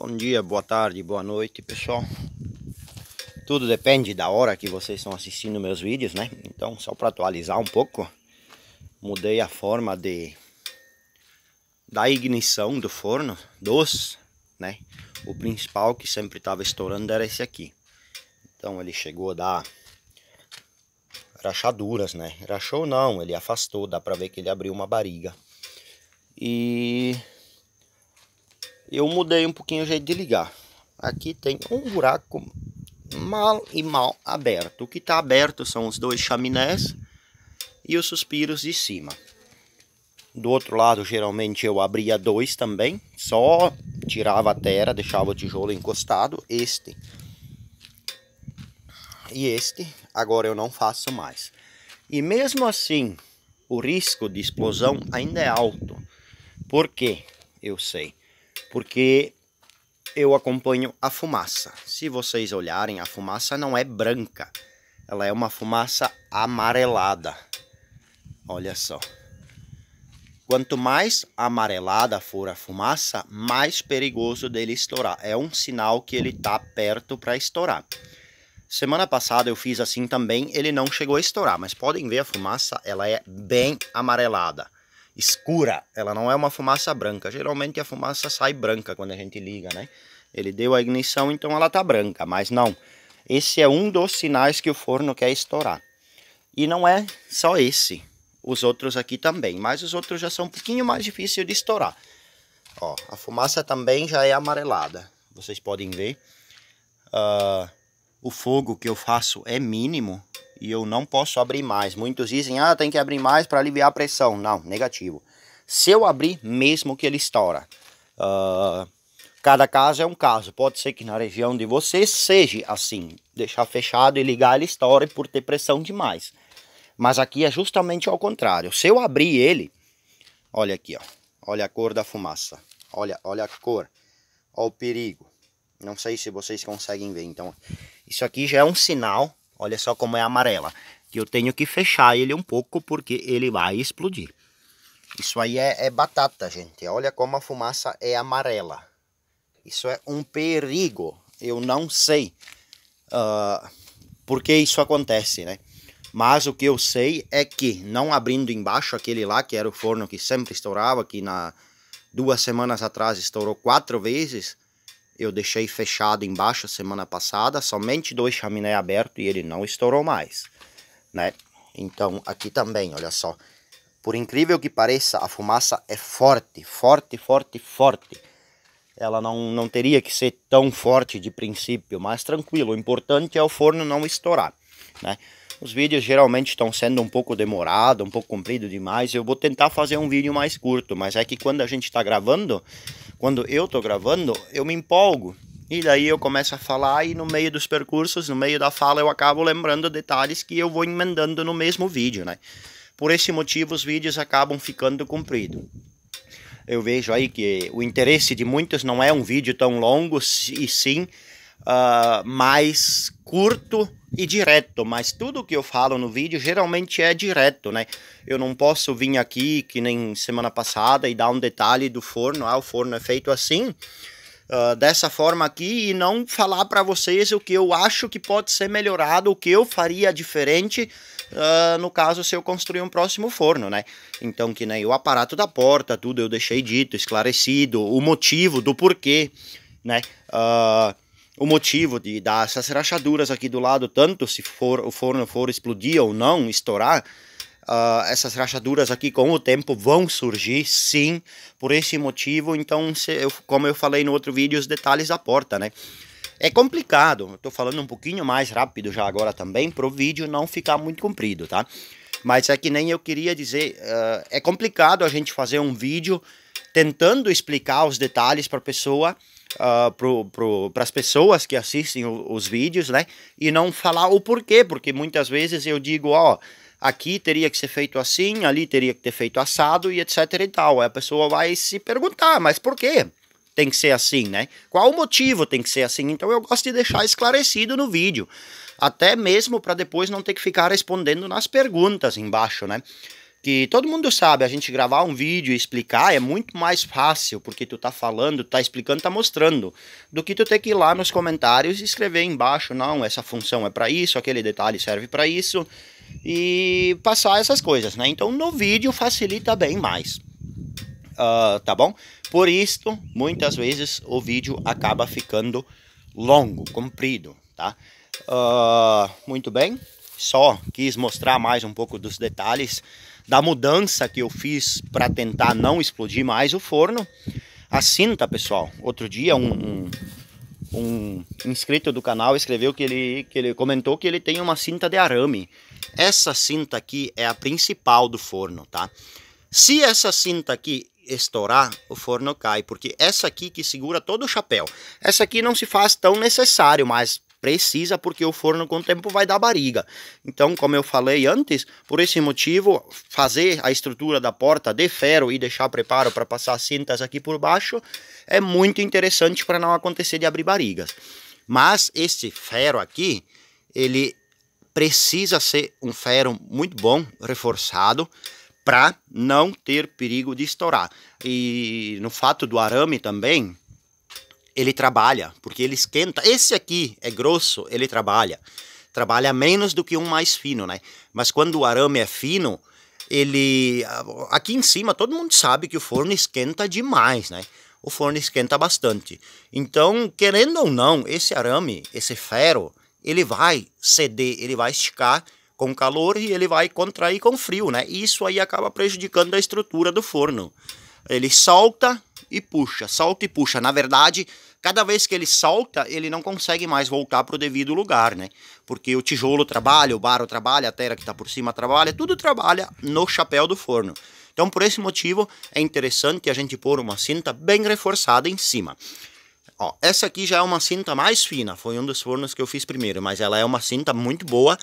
Bom dia, boa tarde, boa noite, pessoal. Tudo depende da hora que vocês estão assistindo meus vídeos, né? Então, só para atualizar um pouco, mudei a forma de da ignição do forno, dos, né? O principal que sempre estava estourando era esse aqui. Então, ele chegou a dar rachaduras, né? Rachou não, ele afastou, dá para ver que ele abriu uma barriga. E eu mudei um pouquinho o jeito de ligar. Aqui tem um buraco mal e mal aberto. O que está aberto são os dois chaminés e os suspiros de cima. Do outro lado, geralmente eu abria dois também, só tirava a terra, deixava o tijolo encostado, este e este, agora eu não faço mais. E mesmo assim, o risco de explosão ainda é alto. Por quê? Eu sei porque eu acompanho a fumaça. Se vocês olharem, a fumaça não é branca, ela é uma fumaça amarelada. Olha só. Quanto mais amarelada for a fumaça, mais perigoso dele estourar. É um sinal que ele está perto para estourar. Semana passada eu fiz assim também, ele não chegou a estourar, mas podem ver a fumaça, ela é bem amarelada escura, ela não é uma fumaça branca. Geralmente a fumaça sai branca quando a gente liga, né? Ele deu a ignição, então ela tá branca, mas não. Esse é um dos sinais que o forno quer estourar. E não é só esse, os outros aqui também, mas os outros já são um pouquinho mais difíceis de estourar. Ó, a fumaça também já é amarelada, vocês podem ver. Uh, o fogo que eu faço é mínimo, e eu não posso abrir mais. Muitos dizem, ah, tem que abrir mais para aliviar a pressão. Não, negativo. Se eu abrir, mesmo que ele estoura. Uh, cada caso é um caso. Pode ser que na região de você seja assim. Deixar fechado e ligar, ele estoura por ter pressão demais. Mas aqui é justamente ao contrário. Se eu abrir ele, olha aqui, ó. Olha a cor da fumaça. Olha, olha a cor. Olha o perigo. Não sei se vocês conseguem ver. Então, isso aqui já é um sinal Olha só como é amarela. Que eu tenho que fechar ele um pouco porque ele vai explodir. Isso aí é, é batata, gente. Olha como a fumaça é amarela. Isso é um perigo. Eu não sei uh, por que isso acontece, né? Mas o que eu sei é que, não abrindo embaixo aquele lá, que era o forno que sempre estourava, que na duas semanas atrás estourou quatro vezes, eu deixei fechado embaixo semana passada, somente dois chaminé aberto e ele não estourou mais, né? Então, aqui também, olha só. Por incrível que pareça, a fumaça é forte, forte, forte, forte. Ela não, não teria que ser tão forte de princípio, mas tranquilo. O importante é o forno não estourar, né? Os vídeos geralmente estão sendo um pouco demorado, um pouco comprido demais. Eu vou tentar fazer um vídeo mais curto, mas é que quando a gente está gravando, quando eu tô gravando, eu me empolgo. E daí eu começo a falar e no meio dos percursos, no meio da fala, eu acabo lembrando detalhes que eu vou emendando no mesmo vídeo, né? Por esse motivo, os vídeos acabam ficando compridos. Eu vejo aí que o interesse de muitos não é um vídeo tão longo, e sim uh, mais curto, e direto, mas tudo que eu falo no vídeo geralmente é direto, né? Eu não posso vir aqui, que nem semana passada, e dar um detalhe do forno, ah, o forno é feito assim, uh, dessa forma aqui, e não falar para vocês o que eu acho que pode ser melhorado, o que eu faria diferente, uh, no caso, se eu construir um próximo forno, né? Então, que nem o aparato da porta, tudo eu deixei dito, esclarecido, o motivo do porquê, né? Uh, o motivo de dar essas rachaduras aqui do lado, tanto se for, o forno for explodir ou não, estourar, uh, essas rachaduras aqui com o tempo vão surgir, sim, por esse motivo. Então, eu, como eu falei no outro vídeo, os detalhes da porta, né? É complicado, estou falando um pouquinho mais rápido já agora também, para o vídeo não ficar muito comprido, tá? Mas é que nem eu queria dizer, uh, é complicado a gente fazer um vídeo tentando explicar os detalhes para a pessoa, uh, ah, para as pessoas que assistem o, os vídeos, né? E não falar o porquê, porque muitas vezes eu digo, ó, aqui teria que ser feito assim, ali teria que ter feito assado e etc e tal. Aí a pessoa vai se perguntar, mas por quê? Tem que ser assim, né? Qual o motivo tem que ser assim? Então eu gosto de deixar esclarecido no vídeo, até mesmo para depois não ter que ficar respondendo nas perguntas embaixo, né? que todo mundo sabe, a gente gravar um vídeo e explicar é muito mais fácil, porque tu tá falando, tá explicando, tá mostrando, do que tu ter que ir lá nos comentários e escrever embaixo, não, essa função é para isso, aquele detalhe serve para isso, e passar essas coisas, né? Então no vídeo facilita bem mais. Uh, tá bom? Por isto, muitas vezes o vídeo acaba ficando longo, comprido, tá? Uh, muito bem. Só quis mostrar mais um pouco dos detalhes da mudança que eu fiz para tentar não explodir mais o forno. A cinta, pessoal, outro dia um, um, um, inscrito do canal escreveu que ele, que ele comentou que ele tem uma cinta de arame. Essa cinta aqui é a principal do forno, tá? Se essa cinta aqui estourar, o forno cai, porque essa aqui que segura todo o chapéu. Essa aqui não se faz tão necessário, mas Precisa porque o forno com o tempo vai dar barriga. Então, como eu falei antes, por esse motivo, fazer a estrutura da porta de ferro e deixar preparo para passar cintas aqui por baixo é muito interessante para não acontecer de abrir barrigas. Mas esse ferro aqui, ele precisa ser um ferro muito bom, reforçado, para não ter perigo de estourar. E no fato do arame também, ele trabalha, porque ele esquenta. Esse aqui é grosso, ele trabalha. Trabalha menos do que um mais fino, né? Mas quando o arame é fino, ele aqui em cima todo mundo sabe que o forno esquenta demais, né? O forno esquenta bastante. Então, querendo ou não, esse arame, esse ferro, ele vai ceder, ele vai esticar com calor e ele vai contrair com frio, né? E isso aí acaba prejudicando a estrutura do forno. Ele solta, e puxa, solta e puxa. Na verdade, cada vez que ele solta, ele não consegue mais voltar para o devido lugar, né? Porque o tijolo trabalha, o barro trabalha, a terra que está por cima trabalha, tudo trabalha no chapéu do forno. Então, por esse motivo, é interessante a gente pôr uma cinta bem reforçada em cima. Ó, essa aqui já é uma cinta mais fina, foi um dos fornos que eu fiz primeiro, mas ela é uma cinta muito boa,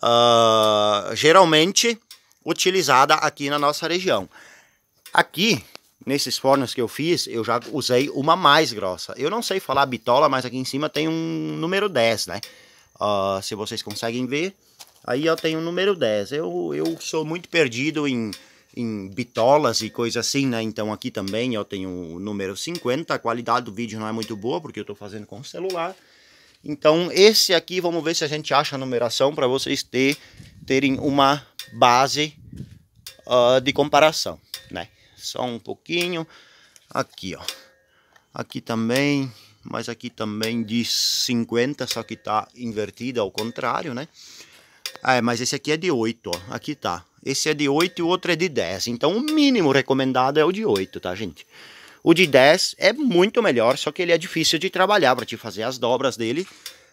uh, geralmente utilizada aqui na nossa região. Aqui nesses fornos que eu fiz, eu já usei uma mais grossa. Eu não sei falar bitola, mas aqui em cima tem um número 10, né? Uh, se vocês conseguem ver, aí eu tenho o número 10. Eu, eu sou muito perdido em, em bitolas e coisa assim, né? Então aqui também eu tenho o número 50. A qualidade do vídeo não é muito boa, porque eu estou fazendo com o celular. Então esse aqui, vamos ver se a gente acha a numeração para vocês ter, terem uma base uh, de comparação, né? só um pouquinho. Aqui, ó. Aqui também, mas aqui também de 50, só que tá invertida ao contrário, né? É, mas esse aqui é de 8, ó. Aqui tá. Esse é de 8 e o outro é de 10. Então o mínimo recomendado é o de 8, tá, gente? O de 10 é muito melhor, só que ele é difícil de trabalhar para te fazer as dobras dele.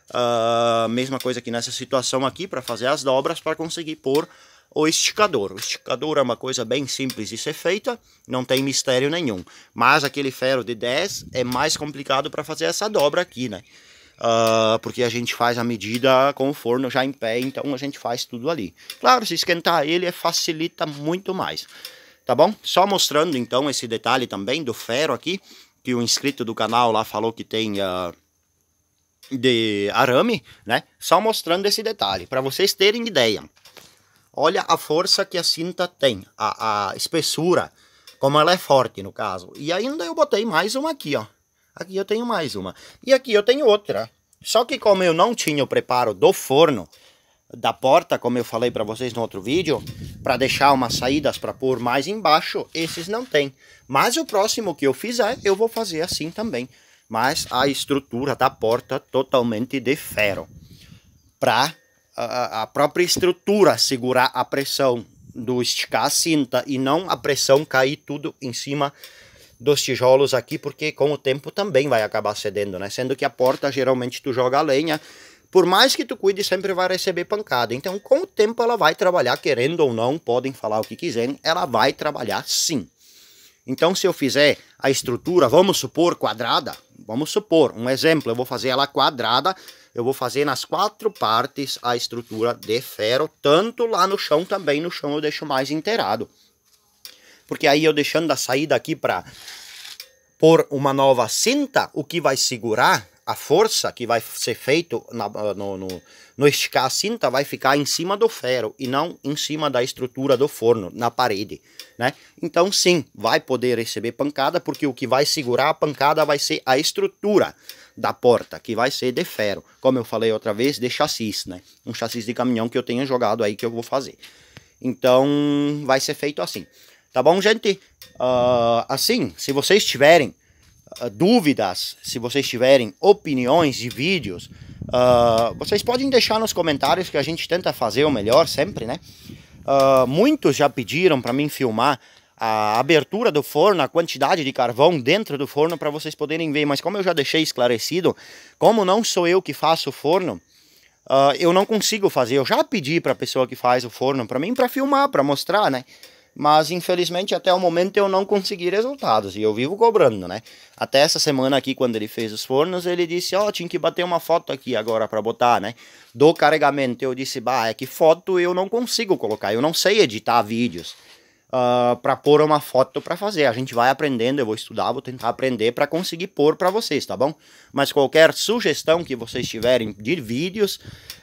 Uh, mesma coisa que nessa situação aqui, para fazer as dobras, para conseguir pôr o esticador. O esticador é uma coisa bem simples de ser feita, não tem mistério nenhum. Mas aquele ferro de 10 é mais complicado para fazer essa dobra aqui, né? Uh, porque a gente faz a medida com o forno já em pé, então a gente faz tudo ali. Claro, se esquentar ele é, facilita muito mais, tá bom? Só mostrando então esse detalhe também do ferro aqui, que o inscrito do canal lá falou que tem... Uh, de arame, né? Só mostrando esse detalhe, para vocês terem ideia. Olha a força que a cinta tem, a, a espessura, como ela é forte no caso. E ainda eu botei mais uma aqui, ó. Aqui eu tenho mais uma. E aqui eu tenho outra. Só que como eu não tinha o preparo do forno, da porta, como eu falei para vocês no outro vídeo, para deixar umas saídas para pôr mais embaixo, esses não tem. Mas o próximo que eu fizer, eu vou fazer assim também. Mas a estrutura da porta totalmente de ferro. Para a, própria estrutura segurar a pressão do esticar a cinta e não a pressão cair tudo em cima dos tijolos aqui, porque com o tempo também vai acabar cedendo, né? Sendo que a porta geralmente tu joga a lenha, por mais que tu cuide, sempre vai receber pancada. Então, com o tempo ela vai trabalhar, querendo ou não, podem falar o que quiserem, ela vai trabalhar sim. Então, se eu fizer a estrutura, vamos supor, quadrada, vamos supor, um exemplo, eu vou fazer ela quadrada, eu vou fazer nas quatro partes a estrutura de ferro, tanto lá no chão também, no chão eu deixo mais inteirado. Porque aí eu deixando a saída aqui para pôr uma nova cinta, o que vai segurar a força que vai ser feito na, no, no, no, esticar a cinta vai ficar em cima do ferro e não em cima da estrutura do forno, na parede, né? Então sim, vai poder receber pancada porque o que vai segurar a pancada vai ser a estrutura da porta, que vai ser de ferro, como eu falei outra vez, de chassis, né? Um chassis de caminhão que eu tenha jogado aí que eu vou fazer. Então vai ser feito assim. Tá bom, gente? Uh, assim, se vocês tiverem ah, dúvidas, se vocês tiverem opiniões de vídeos, uh, vocês podem deixar nos comentários que a gente tenta fazer o melhor sempre, né? Uh, muitos já pediram para mim filmar a abertura do forno, a quantidade de carvão dentro do forno para vocês poderem ver, mas como eu já deixei esclarecido, como não sou eu que faço o forno, eu não consigo fazer. Eu já pedi para a pessoa que faz o forno para mim para filmar, para mostrar, né? mas infelizmente até o momento eu não consegui resultados e eu vivo cobrando, né? Até essa semana aqui, quando ele fez os fornos, ele disse: Ó, oh, tinha que bater uma foto aqui agora para botar, né? Do carregamento. Eu disse: Bah, é que foto eu não consigo colocar, eu não sei editar vídeos. Uh, ah, para pôr uma foto para fazer. A gente vai aprendendo, eu vou estudar, vou tentar aprender para conseguir pôr para vocês, tá bom? Mas qualquer sugestão que vocês tiverem de vídeos,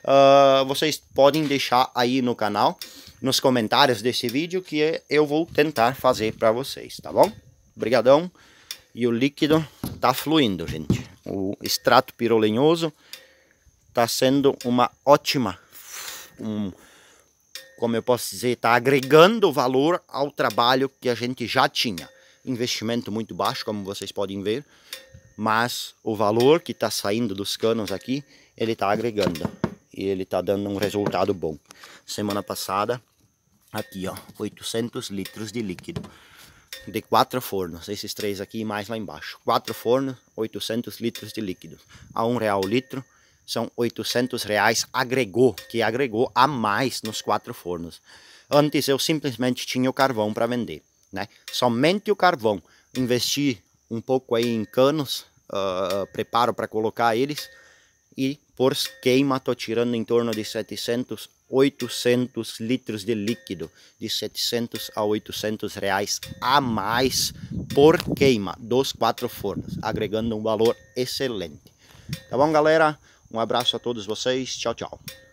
uh, vocês podem deixar aí no canal nos comentários desse vídeo que eu vou tentar fazer para vocês, tá bom? Obrigadão. E o líquido tá fluindo, gente. O extrato pirolenhoso tá sendo uma ótima, um, como eu posso dizer, tá agregando valor ao trabalho que a gente já tinha. Investimento muito baixo, como vocês podem ver, mas o valor que está saindo dos canos aqui, ele está agregando e ele está dando um resultado bom. Semana passada Aqui, ó, 800 litros de líquido de quatro fornos, esses três aqui mais lá embaixo. Quatro fornos, 800 litros de líquido. A um real o litro, são 800 reais agregou, que agregou a mais nos quatro fornos. Antes eu simplesmente tinha o carvão para vender, né? Somente o carvão. Investi um pouco aí em canos, uh, preparo para colocar eles e por queima tô tirando em torno de 700 800 litros de líquido, de 700 a 800 reais a mais por queima dos quatro fornos, agregando um valor excelente. Tá bom, galera? Um abraço a todos vocês. Tchau, tchau.